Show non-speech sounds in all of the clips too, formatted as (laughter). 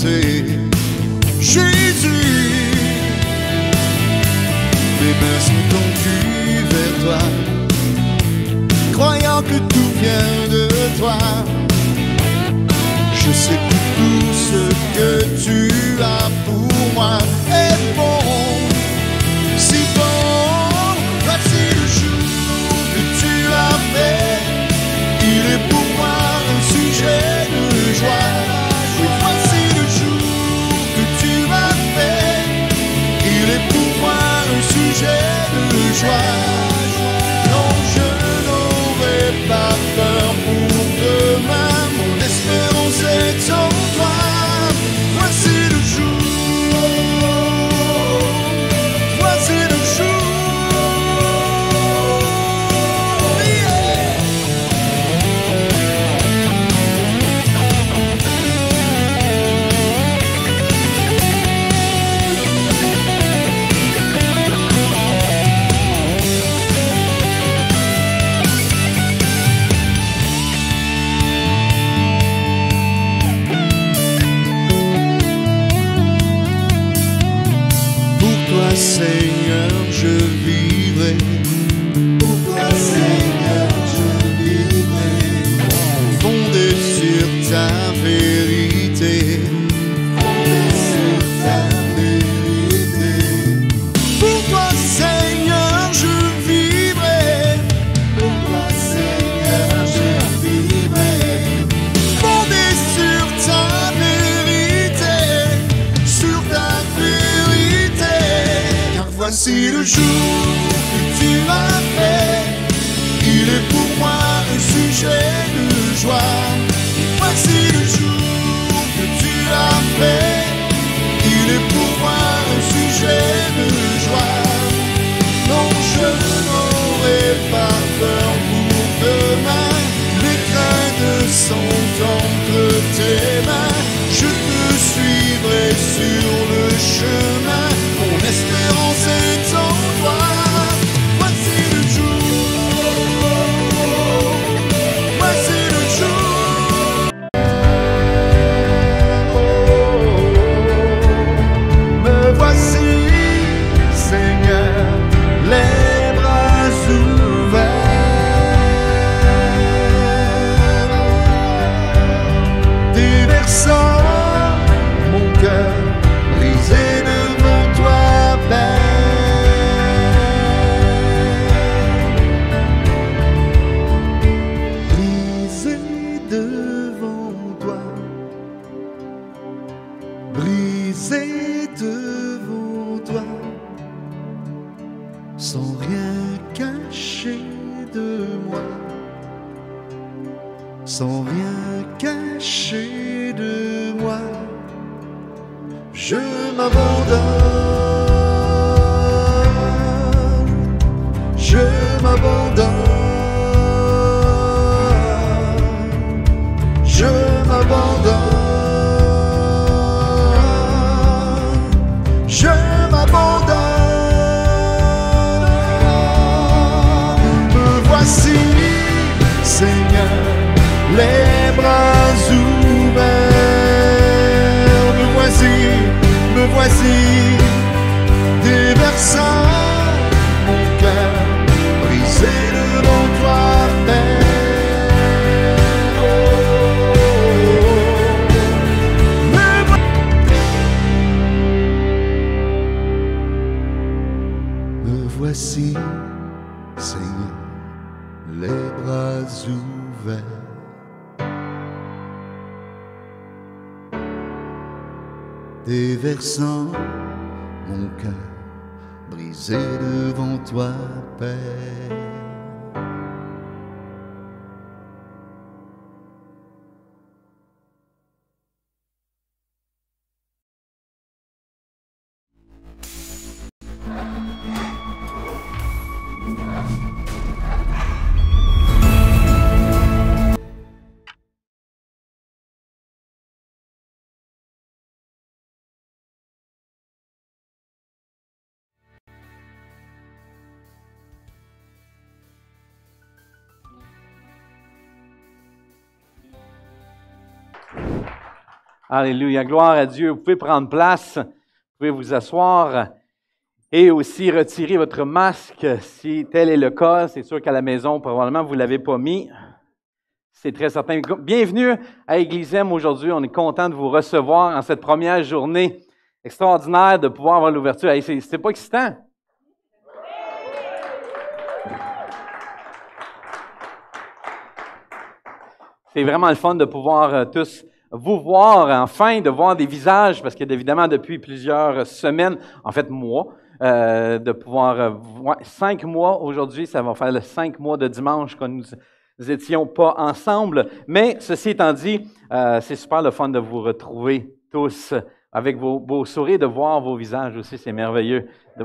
Jésus, Jésus mes mains sont tendues vers toi, croyant que tout vient de toi. Alléluia. Gloire à Dieu. Vous pouvez prendre place. Vous pouvez vous asseoir et aussi retirer votre masque si tel est le cas. C'est sûr qu'à la maison, probablement, vous ne l'avez pas mis. C'est très certain. Bienvenue à M. aujourd'hui. On est content de vous recevoir en cette première journée extraordinaire de pouvoir avoir l'ouverture. C'est pas excitant? C'est vraiment le fun de pouvoir euh, tous vous voir enfin, de voir des visages, parce que évidemment depuis plusieurs semaines, en fait mois, euh, de pouvoir euh, voir, cinq mois aujourd'hui, ça va faire le cinq mois de dimanche que nous n'étions pas ensemble. Mais ceci étant dit, euh, c'est super le fun de vous retrouver tous avec vos beaux sourires, de voir vos visages aussi, c'est merveilleux de,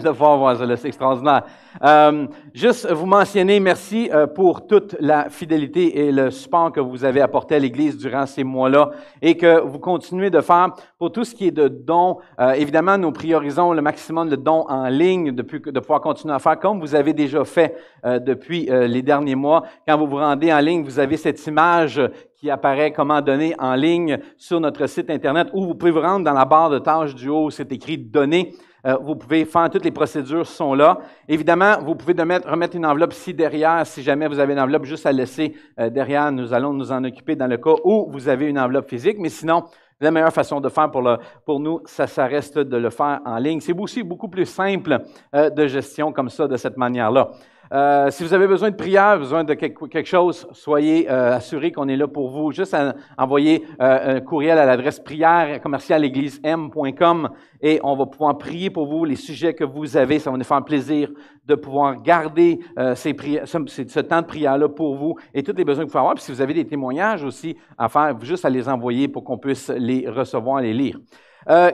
(laughs) de voir, voir cela, c'est extraordinaire. Euh, juste vous mentionner, merci euh, pour toute la fidélité et le support que vous avez apporté à l'Église durant ces mois-là et que vous continuez de faire pour tout ce qui est de dons. Euh, évidemment, nous priorisons le maximum de dons en ligne, depuis, de pouvoir continuer à faire comme vous avez déjà fait euh, depuis les derniers mois. Quand vous vous rendez en ligne, vous avez cette image qui apparaît comment donner en ligne sur notre site Internet ou vous pouvez vous rendre dans la barre de tâches du haut, où c'est écrit donner. Euh, vous pouvez faire toutes les procédures sont là. Évidemment, vous pouvez remettre une enveloppe si derrière. Si jamais vous avez une enveloppe juste à laisser euh, derrière, nous allons nous en occuper dans le cas où vous avez une enveloppe physique. Mais sinon, la meilleure façon de faire pour, nous, ça, reste de le faire en ligne. C'est aussi beaucoup plus simple euh, de gestion comme ça, de cette manière-là. Euh, si vous avez besoin de prière, besoin de quelque chose, soyez assuré euh, assurés qu'on est là pour vous. Juste à, envoyer euh, un courriel à l'adresse prière commerciale m.com et on va pouvoir prier pour vous les sujets que vous avez. Ça va nous faire plaisir de pouvoir garder ce, temps de prière-là pour vous et tous les besoins que vous pouvez avoir. Puis si vous avez des témoignages aussi à faire, juste à les envoyer pour qu'on puisse les recevoir les lire.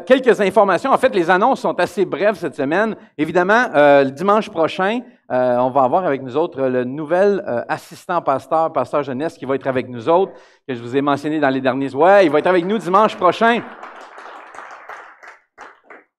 quelques informations. En fait, les annonces sont assez brèves cette semaine. Évidemment, le dimanche prochain, euh, on va avoir avec nous autres le nouvel euh, assistant pasteur, pasteur jeunesse, qui va être avec nous autres, que je vous ai mentionné dans les derniers. Ouais, il va être avec nous dimanche prochain.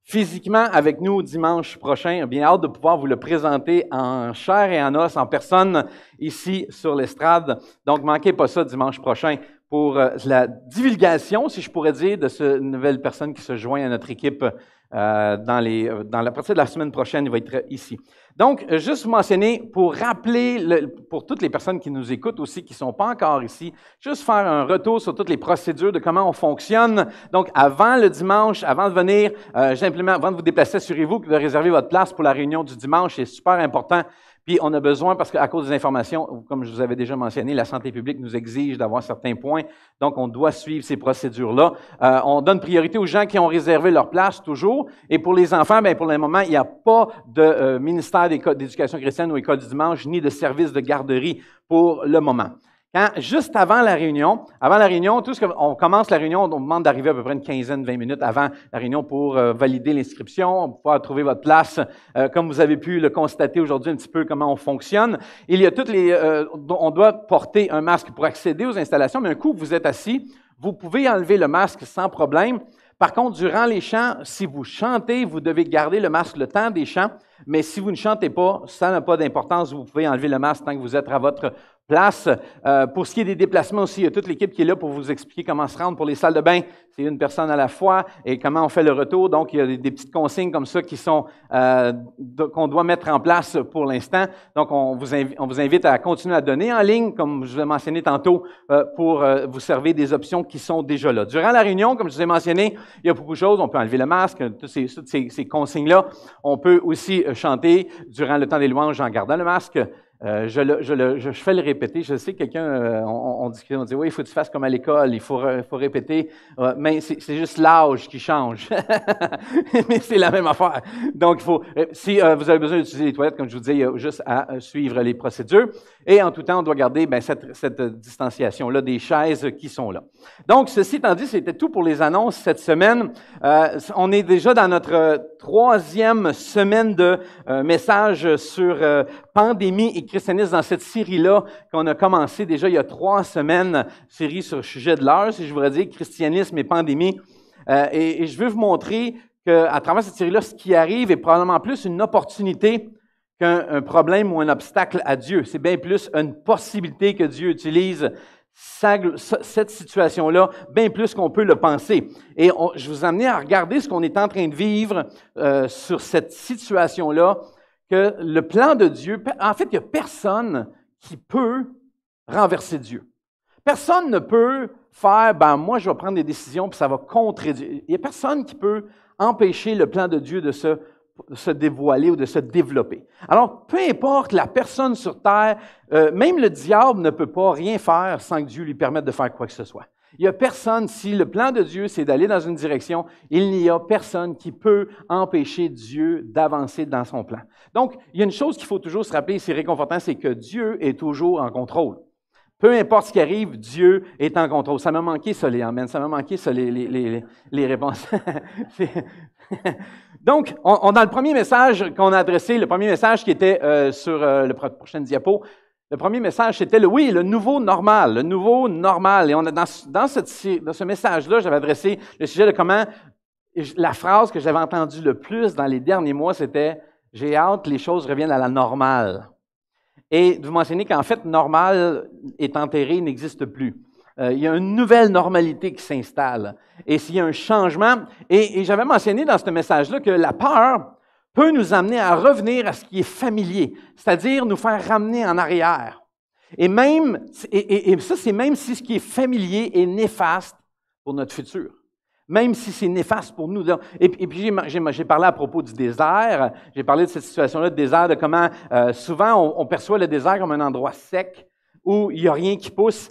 Physiquement avec nous dimanche prochain. Eh bien hâte de pouvoir vous le présenter en chair et en os, en personne, ici sur l'estrade. Donc, manquez pas ça dimanche prochain pour euh, la divulgation, si je pourrais dire, de cette nouvelle personne qui se joint à notre équipe euh, euh, dans la partie de la semaine prochaine, il va être ici. Donc, euh, juste mentionner, pour rappeler, pour toutes les personnes qui nous écoutent aussi, qui ne sont pas encore ici, juste faire un retour sur toutes les procédures de comment on fonctionne. Donc, avant le dimanche, avant de venir, euh, simplement, avant de vous déplacer, assurez-vous de réserver votre place pour la réunion du dimanche. C'est super important. Puis on a besoin, parce qu'à cause des informations, comme je vous avais déjà mentionné, la santé publique nous exige d'avoir certains points, donc on doit suivre ces procédures-là. Euh, on donne priorité aux gens qui ont réservé leur place toujours. Et pour les enfants, bien, pour le moment, il n'y a pas de euh, ministère d'éducation chrétienne ou école du dimanche, ni de service de garderie pour le moment. Quand, juste avant la réunion, avant la réunion, tout ce qu'on on commence la réunion, on demande d'arriver à peu près une quinzaine, vingt minutes avant la réunion pour euh, valider l'inscription, pour pouvoir trouver votre place. Euh, comme vous avez pu le constater aujourd'hui un petit peu comment on fonctionne, il y a toutes les, euh, on doit porter un masque pour accéder aux installations, mais un coup vous êtes assis, vous pouvez enlever le masque sans problème. Par contre, durant les chants, si vous chantez, vous devez garder le masque le temps des chants, mais si vous ne chantez pas, ça n'a pas d'importance, vous pouvez enlever le masque tant que vous êtes à votre place. Euh, pour ce qui est des déplacements aussi, il y a toute l'équipe qui est là pour vous expliquer comment se rendre pour les salles de bain. C'est une personne à la fois et comment on fait le retour. Donc, il y a des, petites consignes comme ça qui sont euh, qu'on doit mettre en place pour l'instant. Donc, on vous, vous, invite à continuer à donner en ligne, comme je vous ai mentionné tantôt, euh, pour vous servir des options qui sont déjà là. Durant la réunion, comme je vous ai mentionné, il y a beaucoup de choses. On peut enlever le masque, toutes ces, ces consignes-là. On peut aussi chanter durant le temps des louanges en gardant le masque. Euh, je, le, je, le, je, fais le répéter. Je sais que quelqu'un, euh, on, on dit oui, il faut que tu fasses comme à l'école, il faut, faut répéter. Euh, mais c'est juste l'âge qui change. (laughs) mais c'est la même affaire. Donc, il faut, euh, si vous avez besoin d'utiliser les toilettes, comme je vous dis, juste à suivre les procédures. Et en tout temps, on doit garder ben, cette, cette distanciation-là des chaises qui sont là. Donc, ceci étant dit, c'était tout pour les annonces cette semaine. Euh, on est déjà dans notre troisième semaine de euh, messages sur euh, pandémie et christianisme dans cette série-là qu'on a commencé déjà il y a trois semaines, série sur le sujet de l'heure, si je voudrais dire, christianisme et pandémie. Euh, et, et, je veux vous montrer qu'à travers cette série-là, ce qui arrive est probablement plus une opportunité qu'un problème ou un obstacle à Dieu. C'est bien plus une possibilité que Dieu utilise cette situation-là, bien plus qu'on peut le penser. Et je vous amène à regarder ce qu'on est en train de vivre euh, sur cette situation-là, que le plan de Dieu, en fait, il n'y a personne qui peut renverser Dieu. Personne ne peut faire, ben moi je vais prendre des décisions, puis ça va contredire. Il n'y a personne qui peut empêcher le plan de Dieu de se se dévoiler ou de se développer. Alors, peu importe la personne sur terre, euh, même le diable ne peut pas rien faire sans que Dieu lui permette de faire quoi que ce soit. Il n'y a personne, si le plan de Dieu, c'est d'aller dans une direction, il n'y a personne qui peut empêcher Dieu d'avancer dans son plan. Donc, il y a une chose qu'il faut toujours se rappeler, c'est réconfortant, c'est que Dieu est toujours en contrôle. Peu importe ce qui arrive, Dieu est en contrôle. Ça m'a manqué, ça, les amens. Ça m'a manqué, ça, les, les, les, les réponses. (laughs) Donc, on, dans le premier message qu'on a adressé, le premier message qui était euh, sur euh, le prochaine diapo, le premier message, c'était le oui, le nouveau normal, le nouveau normal. Et on dans, ce message-là, j'avais adressé le sujet de comment la phrase que j'avais entendue le plus dans les derniers mois, c'était J'ai hâte, les choses reviennent à la normale. Et vous mentionnez qu'en fait, normal est enterré, n'existe plus. Euh, il y a une nouvelle normalité qui s'installe. Et s'il y a un changement, et, j'avais mentionné dans ce message-là que la peur peut nous amener à revenir à ce qui est familier, c'est-à-dire nous faire ramener en arrière. Et même, ça, c'est même si ce qui est familier est néfaste pour notre futur. Même si c'est néfaste pour nous. Et, puis, j'ai parlé à propos du désert. J'ai parlé de cette situation-là de désert, de comment euh, souvent on perçoit le désert comme un endroit sec où il n'y a rien qui pousse.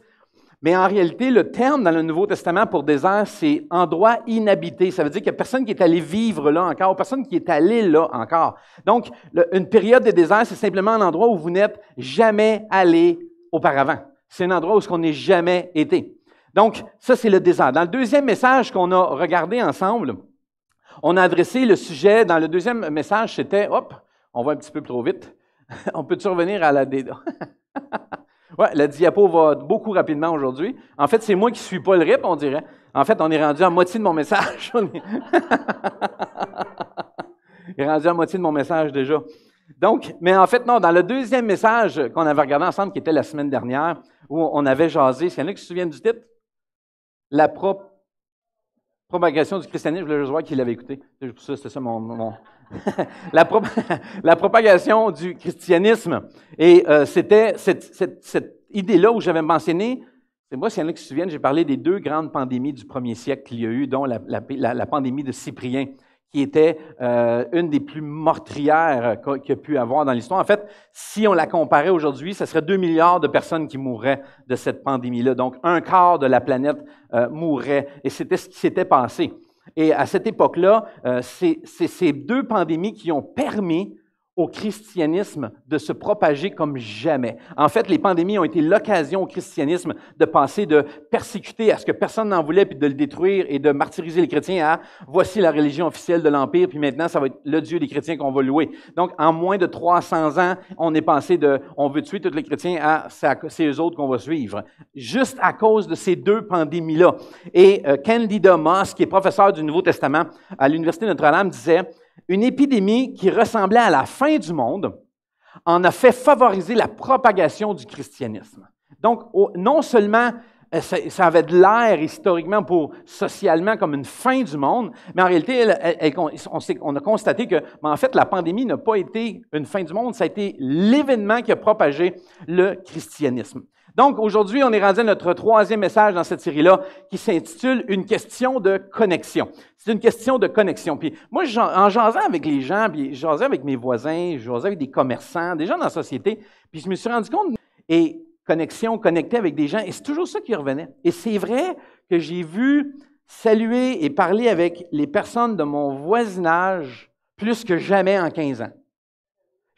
Mais en réalité, le terme dans le Nouveau Testament pour désert, c'est endroit inhabité. Ça veut dire qu'il n'y a personne qui est allé vivre là encore, personne qui est allé là encore. Donc, une période de désert, c'est simplement un endroit où vous n'êtes jamais allé auparavant. C'est un endroit où on n'est jamais été. Donc, ça, c'est le désert. Dans le deuxième message qu'on a regardé ensemble, on a adressé le sujet. Dans le deuxième message, c'était, hop, on va un petit peu trop vite. (laughs) on peut-tu revenir à la déda? (laughs) Ouais, la diapo va beaucoup rapidement aujourd'hui. En fait, c'est moi qui suis pas le RIP, on dirait. En fait, on est rendu à moitié de mon message. (laughs) On est... (laughs) rendu à moitié de mon message déjà. Donc, mais en fait, non, dans le deuxième message qu'on avait regardé ensemble, qui était la semaine dernière, où on avait jasé, s'il y en a qui se souviennent du titre, la propagation du christianisme, je voulais juste voir qui l'avait écouté. C'était ça, mon, mon, (laughs) (laughs) la, propagation du christianisme. Et euh, c'était cette, idée-là où j'avais mentionné, c'est moi, s'il y en a qui se souviennent, j'ai parlé des deux grandes pandémies du premier siècle qu'il y a eu, dont la, pandémie de Cyprien, qui était euh, une des plus meurtrières qu'il y a pu avoir dans l'histoire. En fait, si on la comparait aujourd'hui, ce serait 2 milliards de personnes qui mourraient de cette pandémie-là. Donc, un quart de la planète euh, mourrait. Et c'était ce qui s'était passé. Et à cette époque-là, euh, c'est ces deux pandémies qui ont permis au christianisme de se propager comme jamais. En fait, les pandémies ont été l'occasion au christianisme de penser de persécuter à ce que personne n'en voulait, puis de le détruire et de martyriser les chrétiens à voici la religion officielle de l'Empire, puis maintenant, ça va être le Dieu des chrétiens qu'on va louer. Donc, en moins de 300 ans, on est passé de on veut tuer tous les chrétiens à c'est eux autres qu'on va suivre, juste à cause de ces deux pandémies-là. Et euh, Candida Moss, qui est professeur du Nouveau Testament à l'Université Notre-Dame, disait, une épidémie qui ressemblait à la fin du monde en a fait favoriser la propagation du christianisme. Donc, non seulement euh, ça, avait de l'air historiquement pour socialement comme une fin du monde, mais en réalité, on, a constaté que, ben, en fait, la pandémie n'a pas été une fin du monde, ça a été l'événement qui a propagé le christianisme. Donc, aujourd'hui, on est rendu à notre troisième message dans cette série-là qui s'intitule Une question de connexion. C'est une question de connexion. Puis moi, en jasant avec les gens, puis jasais avec mes voisins, jasais avec des commerçants, des gens dans la société, puis je me suis rendu compte, et connexion, connecter avec des gens, et c'est toujours ça qui revenait. Et c'est vrai que j'ai vu saluer et parler avec les personnes de mon voisinage plus que jamais en 15 ans.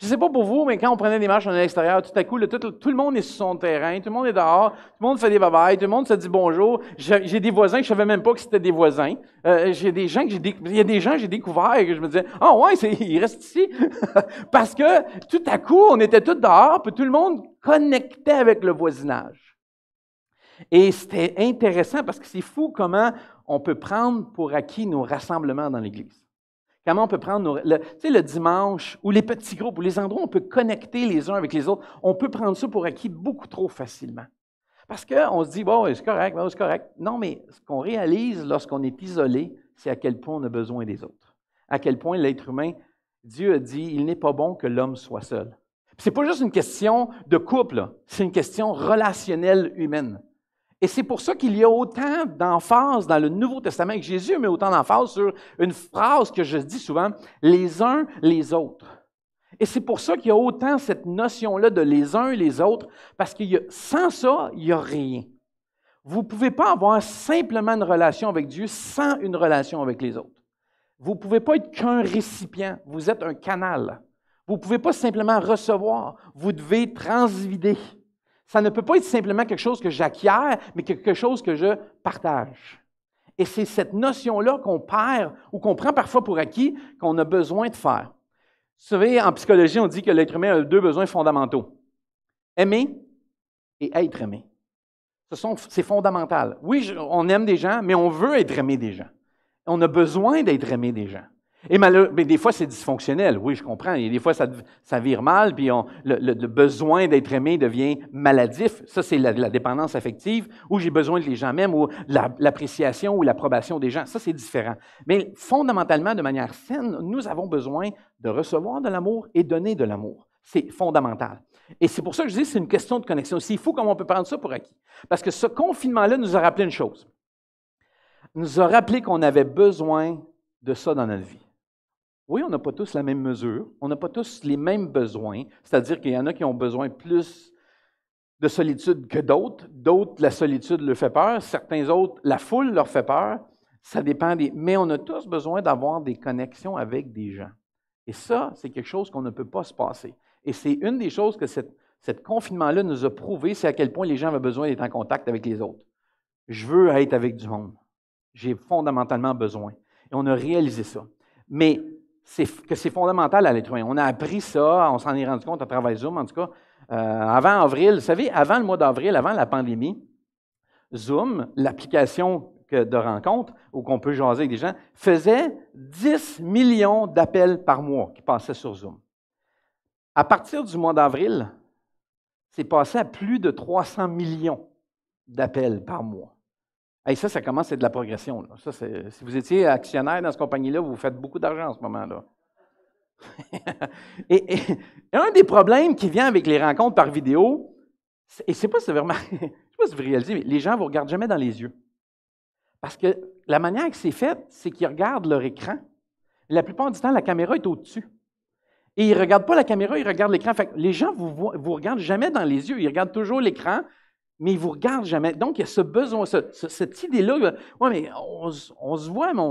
Je ne sais pas pour vous, mais quand on prenait des marches à l'extérieur, tout à coup, tout, le monde est sur son terrain, tout le monde est dehors, tout le monde fait des babayes, tout le monde se dit bonjour. J'ai des voisins que je ne savais même pas que c'était des voisins. Euh, j'ai des gens que j'ai il y a des gens que j'ai découverts et que je me disais ah oh, ouais, ils restent ici (laughs) parce que tout à coup, on était tous dehors, puis tout le monde connectait avec le voisinage. Et c'était intéressant parce que c'est fou comment on peut prendre pour acquis nos rassemblements dans l'Église. Comment on peut prendre le, dimanche ou les petits groupes ou les endroits où on peut connecter les uns avec les autres, on peut prendre ça pour acquis beaucoup trop facilement. Parce qu'on se dit, bon, c'est correct, c'est correct. Non, mais ce qu'on réalise lorsqu'on est isolé, c'est à quel point on a besoin des autres. À quel point l'être humain, Dieu a dit, il n'est pas bon que l'homme soit seul. Ce n'est pas juste une question de couple, c'est une question relationnelle humaine. Et c'est pour ça qu'il y a autant d'emphase dans le Nouveau Testament que Jésus mais autant d'emphase sur une phrase que je dis souvent, les uns les autres. Et c'est pour ça qu'il y a autant cette notion-là de les uns les autres, parce que sans ça, il n'y a rien. Vous ne pouvez pas avoir simplement une relation avec Dieu sans une relation avec les autres. Vous ne pouvez pas être qu'un récipient, vous êtes un canal. Vous ne pouvez pas simplement recevoir, vous devez transvider. Ça ne peut pas être simplement quelque chose que j'acquiers, mais quelque chose que je partage. Et c'est cette notion-là qu'on perd ou qu'on prend parfois pour acquis qu'on a besoin de faire. Vous savez, en psychologie, on dit que l'être humain a deux besoins fondamentaux. Aimer et être aimé. c'est fondamental. Oui, on aime des gens, mais on veut être aimé des gens. On a besoin d'être aimé des gens. Et mais des fois, c'est dysfonctionnel. Oui, je comprends. Et des fois, ça, vire mal, puis le, besoin d'être aimé devient maladif. Ça, c'est la, dépendance affective, ou j'ai besoin de les gens même, ou l'appréciation ou l'approbation des gens. Ça, c'est différent. Mais fondamentalement, de manière saine, nous avons besoin de recevoir de l'amour et donner de l'amour. C'est fondamental. Et c'est pour ça que je dis c'est une question de connexion. C'est fou comment on peut prendre ça pour acquis. Parce que ce confinement-là nous a rappelé une chose. Nous a rappelé qu'on avait besoin de ça dans notre vie. Oui, on n'a pas tous la même mesure, on n'a pas tous les mêmes besoins, c'est-à-dire qu'il y en a qui ont besoin plus de solitude que d'autres, d'autres la solitude leur fait peur, certains autres la foule leur fait peur, ça dépend des... Mais on a tous besoin d'avoir des connexions avec des gens. Et ça, c'est quelque chose qu'on ne peut pas se passer. Et c'est une des choses que cette, confinement-là nous a prouvé, c'est à quel point les gens avaient besoin d'être en contact avec les autres. Je veux être avec du monde. J'ai fondamentalement besoin. Et on a réalisé ça. Mais que c'est fondamental à l'étranger. On a appris ça, on s'en est rendu compte à travers Zoom, en tout cas. Euh, avant avril, vous savez, avant le mois d'avril, avant la pandémie, Zoom, l'application de rencontre où qu'on peut jaser avec des gens, faisait 10 millions d'appels par mois qui passaient sur Zoom. À partir du mois d'avril, c'est passé à plus de 300 millions d'appels par mois. Et ça, ça commence à être de la progression. si vous étiez actionnaire dans cette compagnie-là, vous faites beaucoup d'argent en ce moment-là. (laughs) et, un des problèmes qui vient avec les rencontres par vidéo, et c'est pas si vraiment, (laughs) je sais pas si vous réalisez, mais les gens vous regardent jamais dans les yeux. Parce que la manière que c'est fait, c'est qu'ils regardent leur écran. La plupart du temps, la caméra est au-dessus. Et ils ne regardent pas la caméra, ils regardent l'écran. les gens ne vous, regardent jamais dans les yeux. Ils regardent toujours l'écran mais il vous regardent jamais. Donc, il y a ce besoin, cette idée-là, Oui, mais on, se voit, mais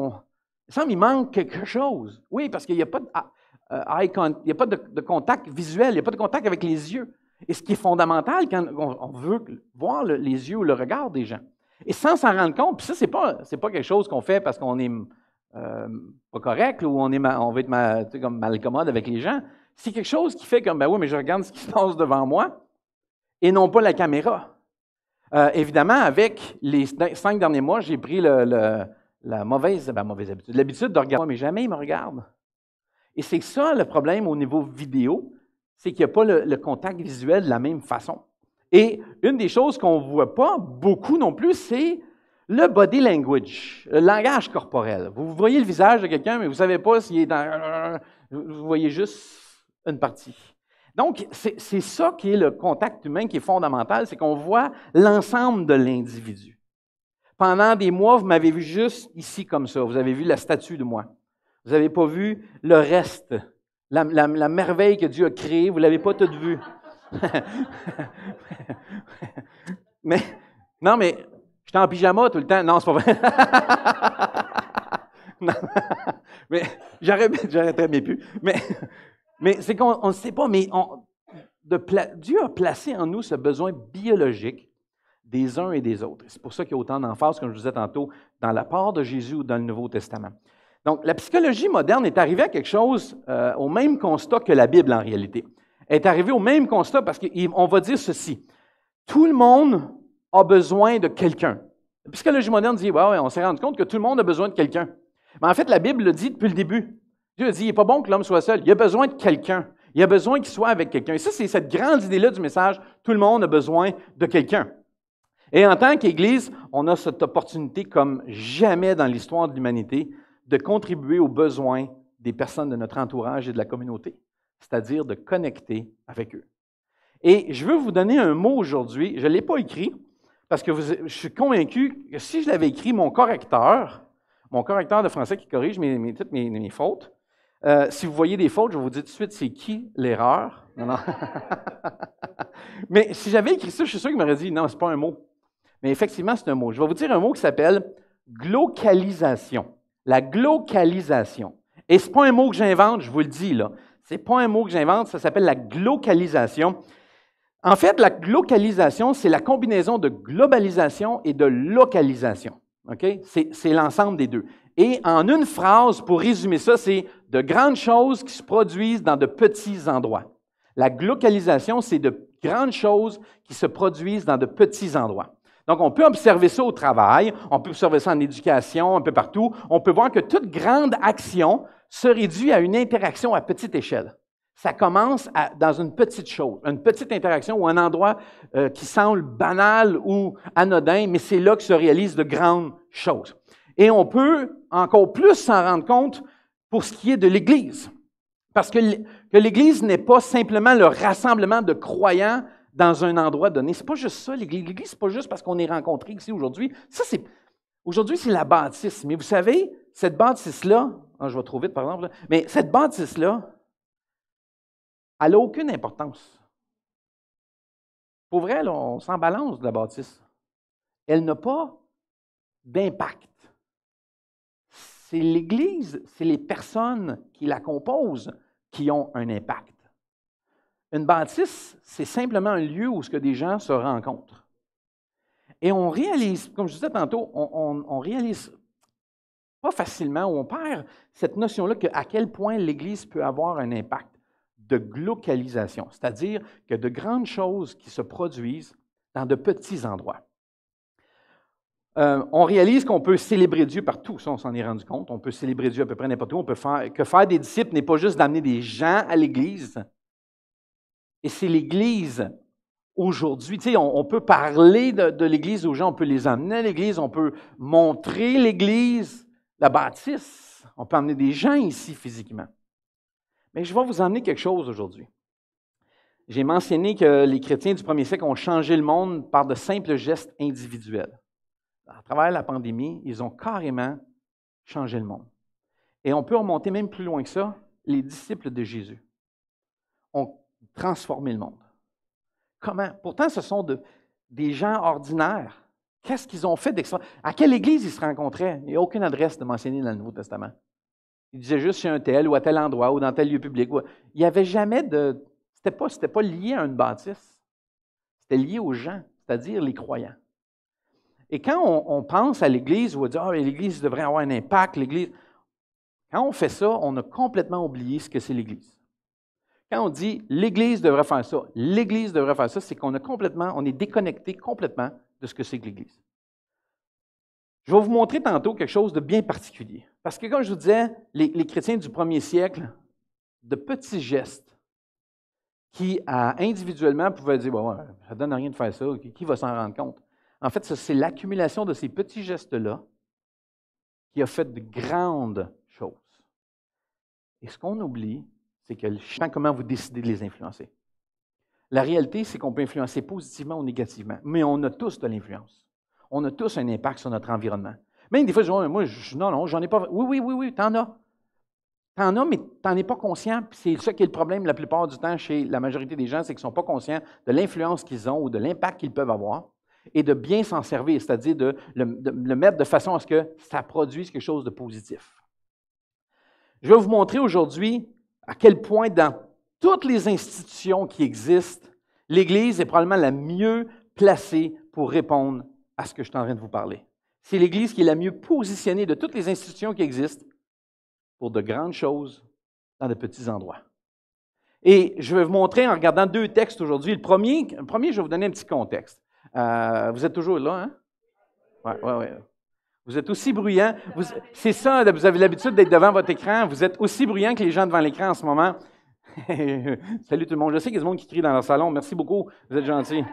il manque quelque chose. Oui, parce qu'il n'y a pas, de, ah, euh, il y a pas de, contact visuel, il n'y a pas de contact avec les yeux. Et ce qui est fondamental quand on, veut voir les yeux ou le regard des gens. Et sans s'en rendre compte, puis ça, ce n'est pas, quelque chose qu'on fait parce qu'on est euh, pas correct ou on, est on veut être malcommode mal avec les gens. C'est quelque chose qui fait comme, ben oui, mais je regarde ce qui se passe devant moi et non pas la caméra. Euh, évidemment, avec les cinq derniers mois, j'ai pris la ben, mauvaise, habitude, l'habitude de regarder, mais jamais il me regarde. Et c'est ça le problème au niveau vidéo, c'est qu'il n'y a pas le, le, contact visuel de la même façon. Et une des choses qu'on ne voit pas beaucoup non plus, c'est le body language, le langage corporel. Vous voyez le visage de quelqu'un, mais vous ne savez pas s'il est dans... Vous voyez juste une partie. Donc, c'est ça qui est le contact humain qui est fondamental, c'est qu'on voit l'ensemble de l'individu. Pendant des mois, vous m'avez vu juste ici comme ça, vous avez vu la statue de moi. Vous n'avez pas vu le reste, la, merveille que Dieu a créée, vous ne l'avez pas toute vue. (laughs) mais, non, mais je j'étais en pyjama tout le temps. Non, c'est pas vrai. (laughs) non, mais j'arrêterais mes plus. Mais mais c'est qu'on ne sait pas, mais Dieu a placé en nous ce besoin biologique des uns et des autres. C'est pour ça qu'il y a autant d'emphase, comme je vous disais tantôt, dans la part de Jésus ou dans le Nouveau Testament. Donc, la psychologie moderne est arrivée à quelque chose, euh, au même constat que la Bible en réalité. Elle est arrivée au même constat parce qu'on va dire ceci. Tout le monde a besoin de quelqu'un. La psychologie moderne dit, on s'est rendu compte que tout le monde a besoin de quelqu'un. Mais en fait, la Bible le dit depuis le début. Dieu a dit, il n'est pas bon que l'homme soit seul, il a besoin de quelqu'un. Il a besoin qu'il soit avec quelqu'un. Et ça, c'est cette grande idée-là du message, tout le monde a besoin de quelqu'un. Et en tant qu'Église, on a cette opportunité comme jamais dans l'histoire de l'humanité de contribuer aux besoins des personnes de notre entourage et de la communauté, c'est-à-dire de connecter avec eux. Et je veux vous donner un mot aujourd'hui, je ne l'ai pas écrit, parce que je suis convaincu que si je l'avais écrit, mon correcteur, mon correcteur de français qui corrige mes, toutes mes fautes, euh, si vous voyez des fautes, je vous dis tout de suite c'est qui l'erreur. (laughs) Mais si j'avais écrit ça, je suis sûr qu'il m'aurait dit non, c'est pas un mot. Mais effectivement, c'est un mot. Je vais vous dire un mot qui s'appelle glocalisation. La glocalisation. Et ce pas un mot que j'invente, je vous le dis là. Ce n'est pas un mot que j'invente, ça s'appelle la glocalisation. En fait, la «glocalisation», c'est la combinaison de globalisation et de localisation. C'est l'ensemble des deux. Et en une phrase, pour résumer ça, c'est de grandes choses qui se produisent dans de petits endroits. La localisation, c'est de grandes choses qui se produisent dans de petits endroits. Donc, on peut observer ça au travail, on peut observer ça en éducation, un peu partout. On peut voir que toute grande action se réduit à une interaction à petite échelle. Ça commence dans une petite chose, une petite interaction ou un endroit euh, qui semble banal ou anodin, mais c'est là que se réalisent de grandes choses. Et on peut encore plus s'en rendre compte pour ce qui est de l'Église. Parce que l'Église n'est pas simplement le rassemblement de croyants dans un endroit donné. n'est pas juste ça, l'Église. L'Église, n'est pas juste parce qu'on est rencontrés ici aujourd'hui. Ça, c'est. Aujourd'hui, c'est la bâtisse. Mais vous savez, cette bâtisse-là, ah, je vais trop vite, par exemple, mais cette bâtisse-là, elle n'a aucune importance. Pour vrai, on s'en balance de la bâtisse. Elle n'a pas d'impact c'est l'Église, c'est les personnes qui la composent qui ont un impact. Une bâtisse, c'est simplement un lieu où ce que des gens se rencontrent. Et on réalise, comme je disais tantôt, on, on, réalise pas facilement, ou on perd cette notion-là qu'à quel point l'Église peut avoir un impact de localisation, c'est-à-dire que de grandes choses qui se produisent dans de petits endroits. Euh, on réalise qu'on peut célébrer Dieu partout. Ça, on s'en est rendu compte. On peut célébrer Dieu à peu près n'importe où. On peut faire, que faire des disciples n'est pas juste d'amener des gens à l'Église. Et c'est l'Église aujourd'hui. on, peut parler de, l'Église aux gens, on peut les amener à l'Église, on peut montrer l'Église, la bâtisse. On peut amener des gens ici physiquement. Mais je vais vous emmener quelque chose aujourd'hui. J'ai mentionné que les chrétiens du premier siècle ont changé le monde par de simples gestes individuels à travers la pandémie, ils ont carrément changé le monde. Et on peut remonter même plus loin que ça, les disciples de Jésus ont transformé le monde. Comment? Pourtant, ce sont des gens ordinaires. Qu'est-ce qu'ils ont fait d'extraordinaire? À quelle église ils se rencontraient? Il n'y a aucune adresse de mentionner dans le Nouveau Testament. Ils disaient juste chez un tel ou à tel endroit ou dans tel lieu public. Il n'y avait jamais de. Ce pas, pas lié à une bâtisse. C'était lié aux gens, c'est-à-dire les croyants. Et quand on, pense à l'Église, on va dire, ah, l'Église devrait avoir un impact, l'Église. Quand on fait ça, on a complètement oublié ce que c'est l'Église. Quand on dit l'Église devrait faire ça, l'Église devrait faire ça, c'est qu'on a complètement, on est déconnecté complètement de ce que c'est que l'Église. Je vais vous montrer tantôt quelque chose de bien particulier. Parce que comme je vous disais, les, chrétiens du premier siècle, de petits gestes qui, individuellement, pouvaient dire, ouais, ça ne donne rien de faire ça, qui va s'en rendre compte? En fait, c'est l'accumulation de ces petits gestes-là qui a fait de grandes choses. Et ce qu'on oublie, c'est que je pas comment vous décidez de les influencer. La réalité, c'est qu'on peut influencer positivement ou négativement, mais on a tous de l'influence. On a tous un impact sur notre environnement. Même des fois, je dis, moi, non, non, j'en ai pas. Oui, oui, oui, oui, t'en as. T'en as, mais t'en es pas conscient. C'est ça qui est le problème la plupart du temps chez la majorité des gens, c'est qu'ils ne sont pas conscients de l'influence qu'ils ont ou de l'impact qu'ils peuvent avoir et de bien s'en servir, c'est-à-dire de, le, mettre de façon à ce que ça produise quelque chose de positif. Je vais vous montrer aujourd'hui à quel point dans toutes les institutions qui existent, l'Église est probablement la mieux placée pour répondre à ce que je suis en train de vous parler. C'est l'Église qui est la mieux positionnée de toutes les institutions qui existent pour de grandes choses dans de petits endroits. Et je vais vous montrer en regardant deux textes aujourd'hui. le premier, je vais vous donner un petit contexte. Euh, vous êtes toujours là, hein? Oui, oui, oui. Vous êtes aussi bruyant. C'est ça, vous avez l'habitude d'être devant votre écran. Vous êtes aussi bruyant que les gens devant l'écran en ce moment. (laughs) Salut tout le monde. Je sais qu'il y a des monde qui crie dans leur salon. Merci beaucoup. Vous êtes gentils.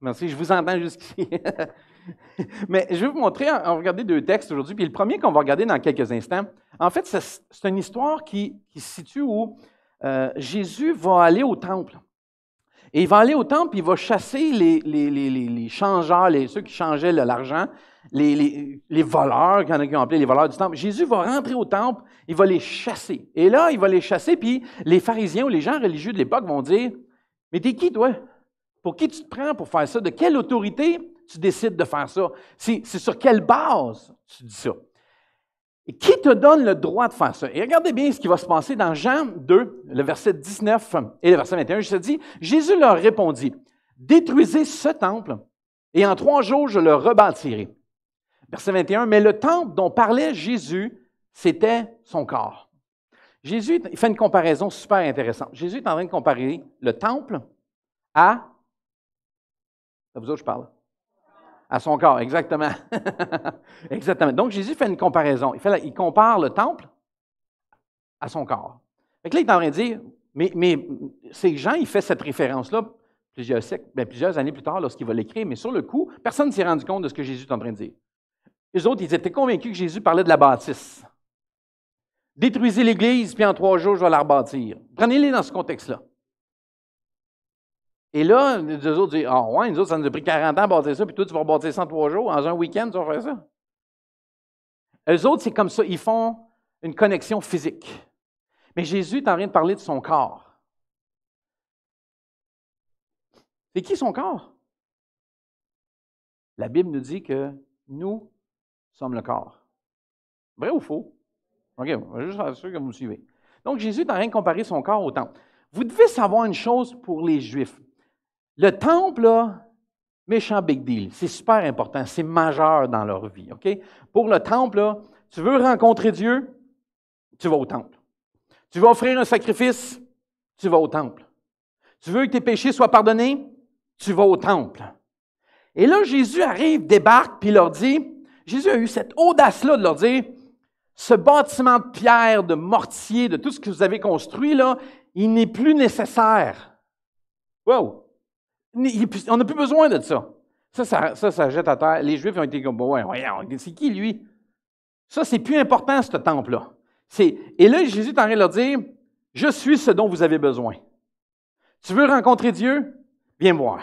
Merci. Je vous entends jusqu'ici. (laughs) Mais je vais vous montrer, on va regarder deux textes aujourd'hui. Puis le premier qu'on va regarder dans quelques instants, en fait, c'est une histoire qui, se situe où euh, Jésus va aller au temple. Et il va aller au temple, il va chasser les, les, les, changeurs, ceux qui changeaient l'argent, les, voleurs, qu'on a appelé les voleurs du temple. Jésus va rentrer au temple, il va les chasser. Et là, il va les chasser, puis les pharisiens ou les gens religieux de l'époque vont dire Mais t'es qui, toi Pour qui tu te prends pour faire ça De quelle autorité tu décides de faire ça C'est sur quelle base tu dis ça qui te donne le droit de faire ça? Et regardez bien ce qui va se passer dans Jean 2, le verset 19 et le verset 21. Je te dis, Jésus leur répondit, Détruisez ce temple, et en trois jours je le rebâtirai. Verset 21, mais le temple dont parlait Jésus, c'était son corps. Jésus fait une comparaison super intéressante. Jésus est en train de comparer le temple à... À vous autres, je parle à son corps, exactement. (laughs) exactement. Donc, Jésus fait une comparaison. Il, fait il, compare le temple à son corps. Fait là, il est en train de dire, mais, ces gens, il fait cette référence-là plusieurs, ben, plusieurs années plus tard lorsqu'il va l'écrire, mais sur le coup, personne ne s'est rendu compte de ce que Jésus est en train de dire. Les autres, ils étaient convaincus que Jésus parlait de la bâtisse. Détruisez l'Église, puis en trois jours, je vais la rebâtir. Prenez-les dans ce contexte-là. Et là, les autres disent Ah, oh, ouais, nous autres, ça nous a pris 40 ans à bâtir ça, puis toi, tu vas bâtir ça en trois jours. En un week-end, tu vas faire ça. Eux autres, c'est comme ça. Ils font une connexion physique. Mais Jésus est en train de parler de son corps. C'est qui son corps? La Bible nous dit que nous sommes le corps. Vrai ou faux? OK, on va juste faire sûr que vous me suivez. Donc, Jésus est en train de comparer son corps au temple. Vous devez savoir une chose pour les Juifs. Le temple, là, méchant big deal, c'est super important, c'est majeur dans leur vie. OK? Pour le temple, tu veux rencontrer Dieu, tu vas au temple. Tu veux offrir un sacrifice, tu vas au temple. Tu veux que tes péchés soient pardonnés, tu vas au temple. Et là, Jésus arrive, débarque, puis leur dit, Jésus a eu cette audace-là de leur dire, ce bâtiment de pierre, de mortier, de tout ce que vous avez construit, là, il n'est plus nécessaire. Wow! On n'a plus besoin de ça. Ça, ça. jette à terre. Les Juifs ont été comme, ouais, c'est qui lui? Ça, c'est plus important, ce temple-là. Et là, Jésus est en train de leur dire, je suis ce dont vous avez besoin. Tu veux rencontrer Dieu? Viens me voir.